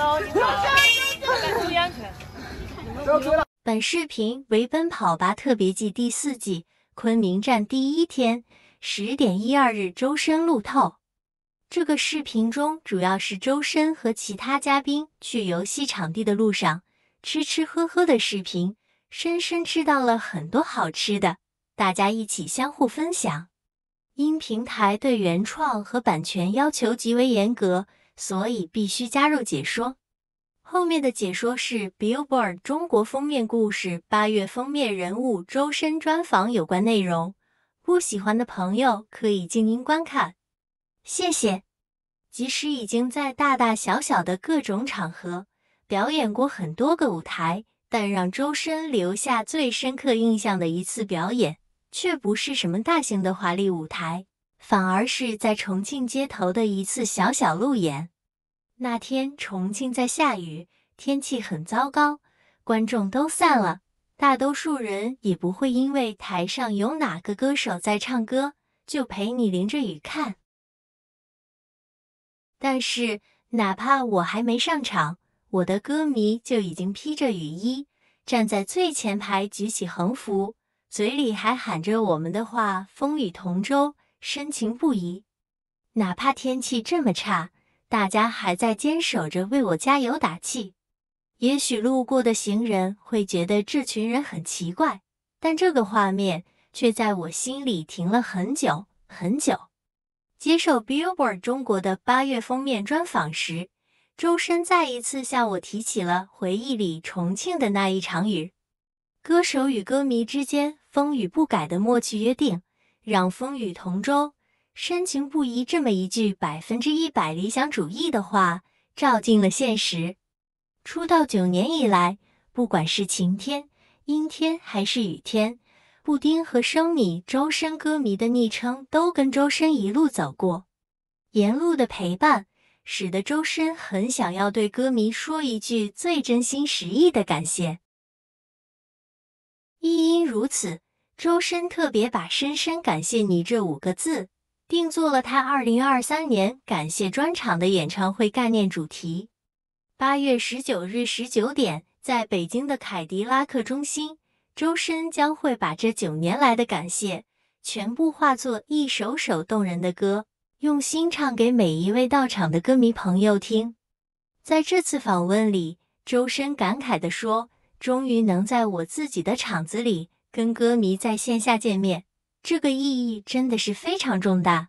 本视频为《奔跑吧特别季》第四季昆明站第一天，十点一二日周深路透。这个视频中主要是周深和其他嘉宾去游戏场地的路上吃吃喝喝的视频。深深吃到了很多好吃的，大家一起相互分享。因平台对原创和版权要求极为严格。所以必须加入解说。后面的解说是《Billboard》中国封面故事八月封面人物周深专访有关内容。不喜欢的朋友可以静音观看。谢谢。即使已经在大大小小的各种场合表演过很多个舞台，但让周深留下最深刻印象的一次表演，却不是什么大型的华丽舞台，反而是在重庆街头的一次小小路演。那天重庆在下雨，天气很糟糕，观众都散了。大多数人也不会因为台上有哪个歌手在唱歌，就陪你淋着雨看。但是，哪怕我还没上场，我的歌迷就已经披着雨衣，站在最前排，举起横幅，嘴里还喊着我们的话：“风雨同舟，深情不移。”哪怕天气这么差。大家还在坚守着为我加油打气，也许路过的行人会觉得这群人很奇怪，但这个画面却在我心里停了很久很久。接受 Billboard 中国的八月封面专访时，周深再一次向我提起了回忆里重庆的那一场雨，歌手与歌迷之间风雨不改的默契约定，让风雨同舟。深情不移，这么一句百分之一百理想主义的话，照进了现实。出道九年以来，不管是晴天、阴天还是雨天，布丁和生米周深歌迷的昵称都跟周深一路走过，沿路的陪伴，使得周深很想要对歌迷说一句最真心实意的感谢。亦因如此，周深特别把“深深感谢你”这五个字。定做了他二零二三年感谢专场的演唱会概念主题。八月十九日十九点，在北京的凯迪拉克中心，周深将会把这九年来的感谢全部化作一首首动人的歌，用心唱给每一位到场的歌迷朋友听。在这次访问里，周深感慨地说：“终于能在我自己的场子里跟歌迷在线下见面。”这个意义真的是非常重大。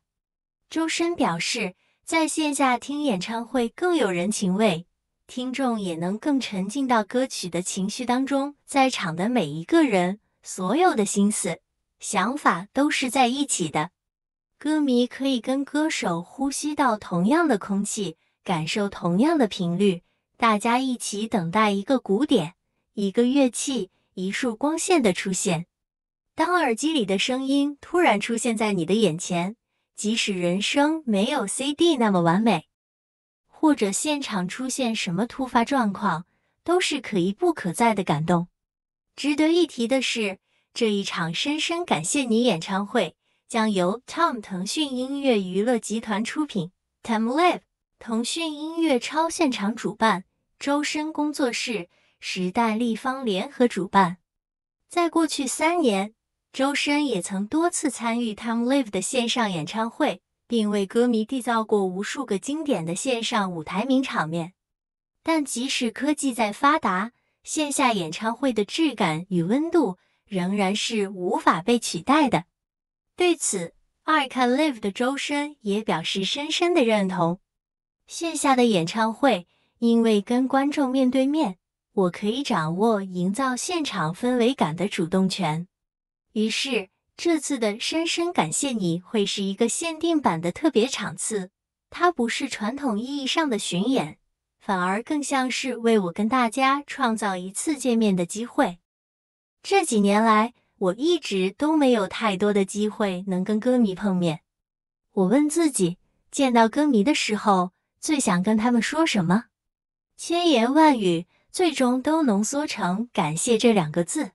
周深表示，在线下听演唱会更有人情味，听众也能更沉浸到歌曲的情绪当中。在场的每一个人，所有的心思、想法都是在一起的。歌迷可以跟歌手呼吸到同样的空气，感受同样的频率，大家一起等待一个鼓点、一个乐器、一束光线的出现。当耳机里的声音突然出现在你的眼前，即使人生没有 CD 那么完美，或者现场出现什么突发状况，都是可一不可再的感动。值得一提的是，这一场深深感谢你演唱会将由 Tom 腾讯音乐娱乐集团出品，Time Live，腾讯音乐超现场主办，周深工作室、时代立方联合主办。在过去三年。周深也曾多次参与《Time Live》的线上演唱会，并为歌迷缔造过无数个经典的线上舞台名场面。但即使科技再发达，线下演唱会的质感与温度仍然是无法被取代的。对此，《爱看 Live》的周深也表示深深的认同。线下的演唱会，因为跟观众面对面，我可以掌握营造现场氛围感的主动权。于是，这次的深深感谢你会是一个限定版的特别场次。它不是传统意义上的巡演，反而更像是为我跟大家创造一次见面的机会。这几年来，我一直都没有太多的机会能跟歌迷碰面。我问自己，见到歌迷的时候，最想跟他们说什么？千言万语，最终都浓缩成“感谢”这两个字。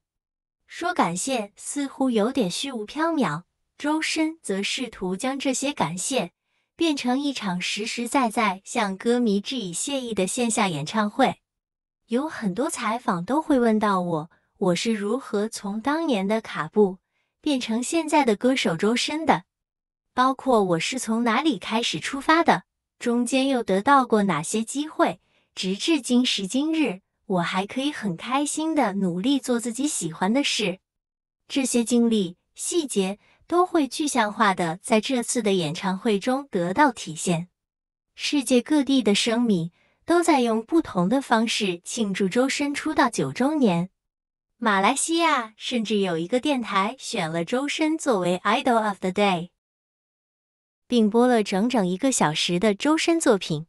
说感谢似乎有点虚无缥缈，周深则试图将这些感谢变成一场实实在在向歌迷致以谢意的线下演唱会。有很多采访都会问到我，我是如何从当年的卡布变成现在的歌手周深的，包括我是从哪里开始出发的，中间又得到过哪些机会，直至今时今日。我还可以很开心的努力做自己喜欢的事，这些经历细节都会具象化的在这次的演唱会中得到体现。世界各地的生米都在用不同的方式庆祝周深出道九周年，马来西亚甚至有一个电台选了周深作为 Idol of the Day，并播了整整一个小时的周深作品。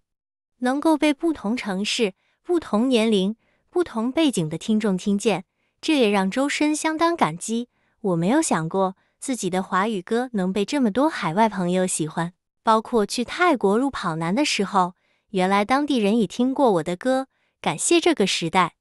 能够被不同城市、不同年龄。不同背景的听众听见，这也让周深相当感激。我没有想过自己的华语歌能被这么多海外朋友喜欢，包括去泰国入跑男的时候，原来当地人已听过我的歌。感谢这个时代。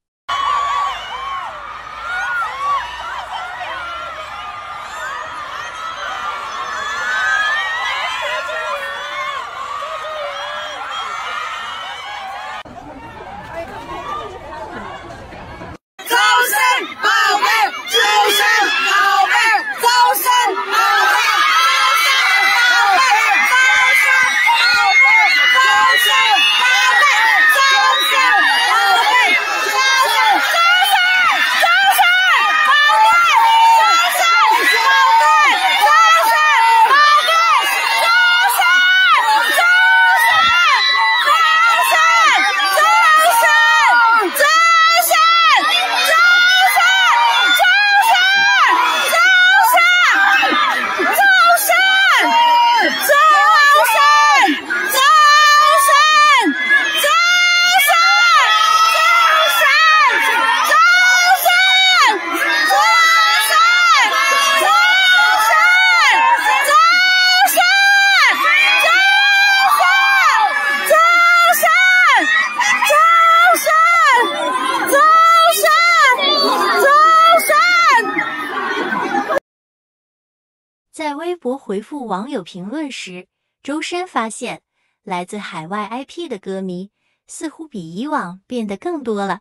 在微博回复网友评论时，周深发现来自海外 IP 的歌迷似乎比以往变得更多了。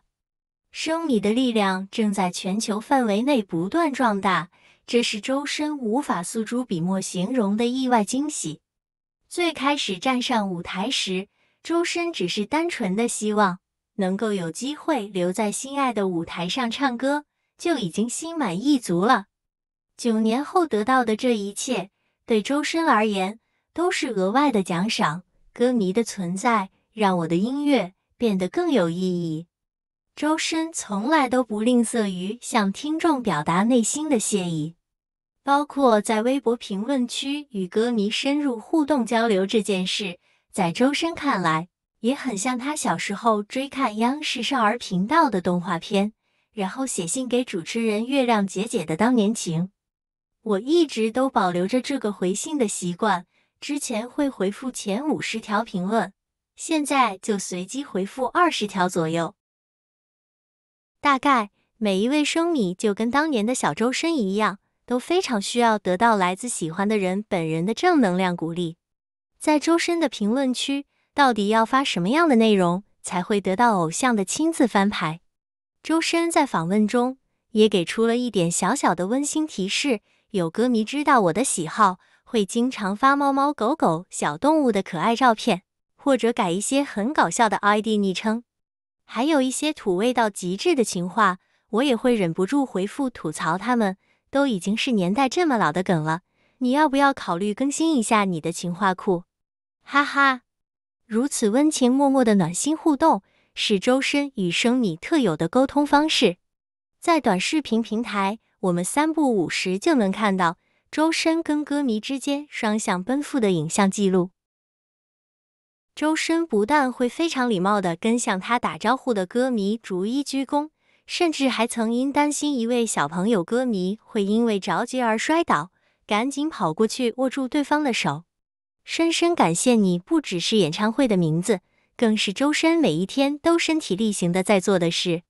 生米的力量正在全球范围内不断壮大，这是周深无法诉诸笔墨形容的意外惊喜。最开始站上舞台时，周深只是单纯的希望能够有机会留在心爱的舞台上唱歌，就已经心满意足了。九年后得到的这一切，对周深而言都是额外的奖赏。歌迷的存在让我的音乐变得更有意义。周深从来都不吝啬于向听众表达内心的谢意，包括在微博评论区与歌迷深入互动交流这件事，在周深看来，也很像他小时候追看央视少儿频道的动画片，然后写信给主持人月亮姐姐的当年情。我一直都保留着这个回信的习惯，之前会回复前五十条评论，现在就随机回复二十条左右。大概每一位生米就跟当年的小周深一样，都非常需要得到来自喜欢的人本人的正能量鼓励。在周深的评论区，到底要发什么样的内容才会得到偶像的亲自翻牌？周深在访问中也给出了一点小小的温馨提示。有歌迷知道我的喜好，会经常发猫猫狗狗小动物的可爱照片，或者改一些很搞笑的 ID 昵称，还有一些土味到极致的情话，我也会忍不住回复吐槽。他们都已经是年代这么老的梗了，你要不要考虑更新一下你的情话库？哈哈，如此温情脉脉的暖心互动，是周深与生米特有的沟通方式，在短视频平台。我们三步五时就能看到周深跟歌迷之间双向奔赴的影像记录。周深不但会非常礼貌的跟向他打招呼的歌迷逐一鞠躬，甚至还曾因担心一位小朋友歌迷会因为着急而摔倒，赶紧跑过去握住对方的手，深深感谢你。不只是演唱会的名字，更是周深每一天都身体力行的在做的事。